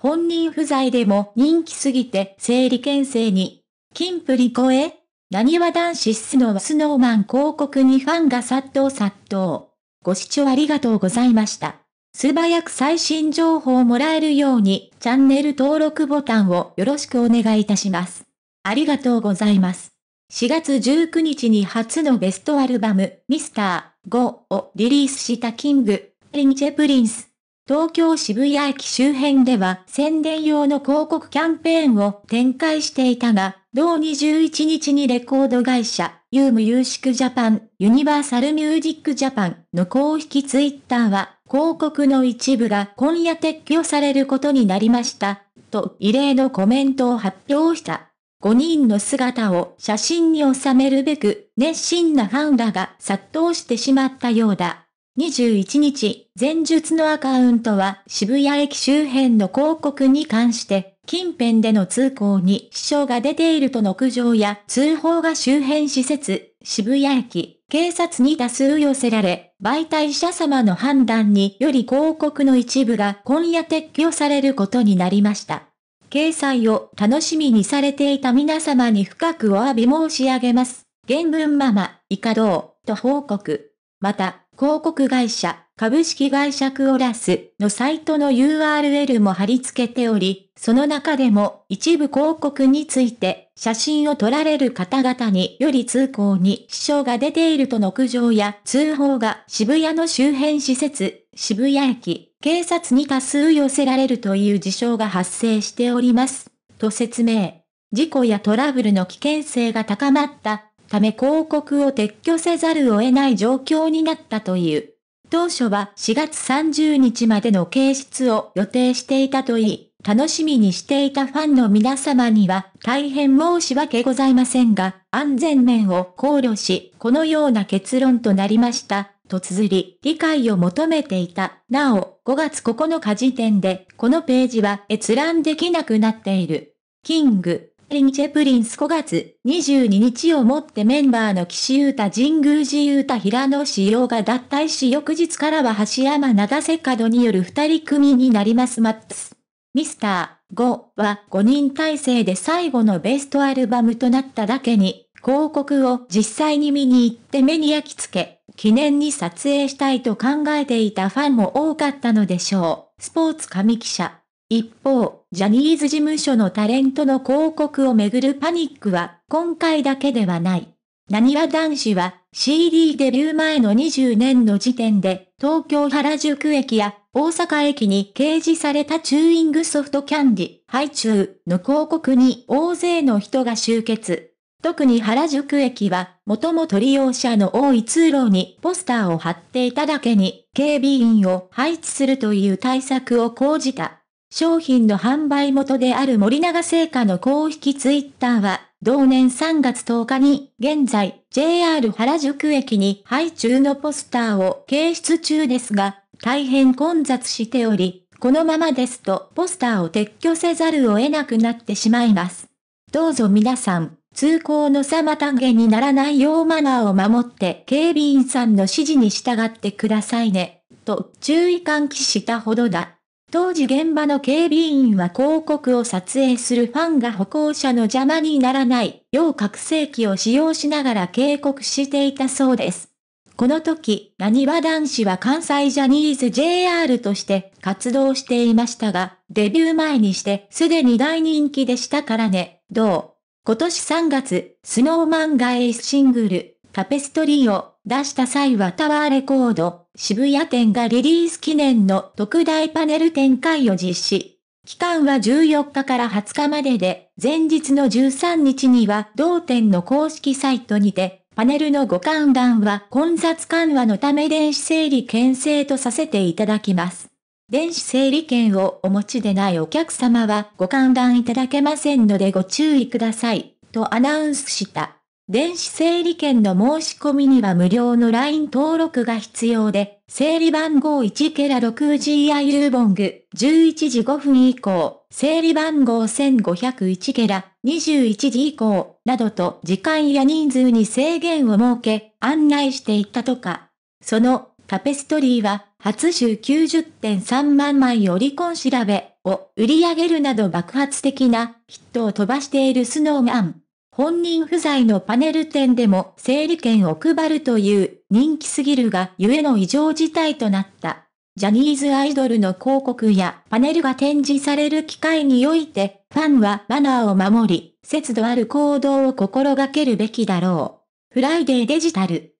本人不在でも人気すぎて整理牽制に。金プリ超え何は男子スノースノーマン広告にファンが殺到殺到。ご視聴ありがとうございました。素早く最新情報をもらえるようにチャンネル登録ボタンをよろしくお願いいたします。ありがとうございます。4月19日に初のベストアルバム、ミスター5をリリースしたキング、リンチェプリンス。東京渋谷駅周辺では宣伝用の広告キャンペーンを展開していたが、同21日にレコード会社、ユームユーシクジャパン、ユニバーサルミュージックジャパンの公式ツイッターは、広告の一部が今夜撤去されることになりました、と異例のコメントを発表した。5人の姿を写真に収めるべく、熱心なファンらが殺到してしまったようだ。21日、前述のアカウントは渋谷駅周辺の広告に関して、近辺での通行に支障が出ているとの苦情や通報が周辺施設、渋谷駅、警察に多数寄せられ、媒体者様の判断により広告の一部が今夜撤去されることになりました。掲載を楽しみにされていた皆様に深くお詫び申し上げます。原文ママ、イカどう、と報告。また、広告会社、株式会社クオラスのサイトの URL も貼り付けており、その中でも一部広告について写真を撮られる方々により通行に支障が出ているとの苦情や通報が渋谷の周辺施設、渋谷駅、警察に多数寄せられるという事象が発生しております。と説明。事故やトラブルの危険性が高まったため広告を撤去せざるを得ない状況になったという。当初は4月30日までの掲出を予定していたといい、楽しみにしていたファンの皆様には大変申し訳ございませんが、安全面を考慮し、このような結論となりました。と綴り、理解を求めていた。なお、5月9日時点で、このページは閲覧できなくなっている。キング、リンチェプリンス5月22日をもってメンバーの岸優太神宮寺優太平野志陽が脱退し翌日からは橋山灘セカドによる二人組になりますマックス。ミスター5は5人体制で最後のベストアルバムとなっただけに、広告を実際に見に行って目に焼き付け、記念に撮影したいと考えていたファンも多かったのでしょう。スポーツ紙記者。一方、ジャニーズ事務所のタレントの広告をめぐるパニックは、今回だけではない。なにわ男子は、CD デビュー前の20年の時点で、東京原宿駅や大阪駅に掲示されたチューイングソフトキャンディ、ハイチューの広告に大勢の人が集結。特に原宿駅は、もともと利用者の多い通路にポスターを貼っていただけに、警備員を配置するという対策を講じた。商品の販売元である森永製菓の公式ツイッターは、同年3月10日に、現在、JR 原宿駅に配中のポスターを掲出中ですが、大変混雑しており、このままですとポスターを撤去せざるを得なくなってしまいます。どうぞ皆さん、通行の妨げにならないようマナーを守って警備員さんの指示に従ってくださいね、と注意喚起したほどだ。当時現場の警備員は広告を撮影するファンが歩行者の邪魔にならない、要覚醒器を使用しながら警告していたそうです。この時、何わ男子は関西ジャニーズ JR として活動していましたが、デビュー前にしてすでに大人気でしたからね、どう今年3月、スノーマンがエースシングル、タペストリーを出した際はタワーレコード、渋谷店がリリース記念の特大パネル展開を実施。期間は14日から20日までで、前日の13日には同店の公式サイトにて、パネルのご観覧は混雑緩和のため電子整理券制とさせていただきます。電子整理券をお持ちでないお客様はご観覧いただけませんのでご注意ください、とアナウンスした。電子整理券の申し込みには無料の LINE 登録が必要で、整理番号1ケラ 6GI ルーボング、11時5分以降、整理番号1501ケラ、21時以降、などと時間や人数に制限を設け、案内していったとか。その、タペストリーは、初週90.3万枚オリコン調べを売り上げるなど爆発的なヒットを飛ばしているスノーマン。本人不在のパネル店でも整理券を配るという人気すぎるがゆえの異常事態となった。ジャニーズアイドルの広告やパネルが展示される機会において、ファンはマナーを守り、節度ある行動を心がけるべきだろう。フライデーデジタル